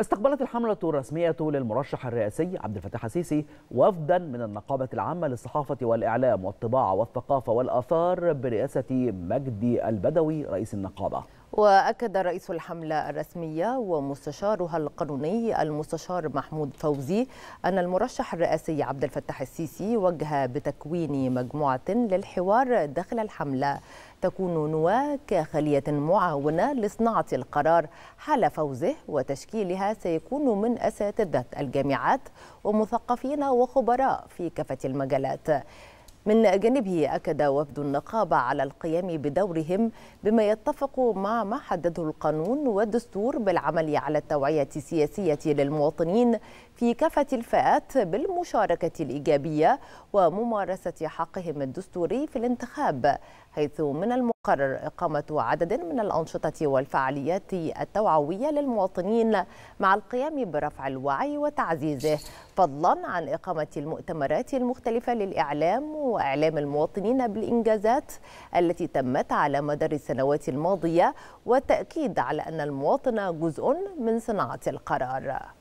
استقبلت الحملة الرسمية للمرشح الرئاسي عبد الفتاح السيسي وفدا من النقابة العامة للصحافة والإعلام والطباعة والثقافة والآثار برئاسة مجدي البدوي رئيس النقابة وأكد رئيس الحملة الرسمية ومستشارها القانوني المستشار محمود فوزي أن المرشح الرئاسي عبد الفتاح السيسي وجه بتكوين مجموعة للحوار داخل الحملة تكون نواة كخلية معاونة لصناعة القرار حال فوزه وتشكيلها سيكون من أساتذة الجامعات ومثقفين وخبراء في كافة المجالات من جانبه أكد وفد النقابة على القيام بدورهم بما يتفق مع ما حدده القانون والدستور بالعمل على التوعية السياسية للمواطنين في كافة الفئات بالمشاركة الإيجابية وممارسة حقهم الدستوري في الانتخاب حيث من الم... قرر إقامة عدد من الأنشطة والفعاليات التوعوية للمواطنين مع القيام برفع الوعي وتعزيزه فضلا عن إقامة المؤتمرات المختلفة للإعلام وإعلام المواطنين بالإنجازات التي تمت على مدار السنوات الماضية والتأكيد على أن المواطن جزء من صناعة القرار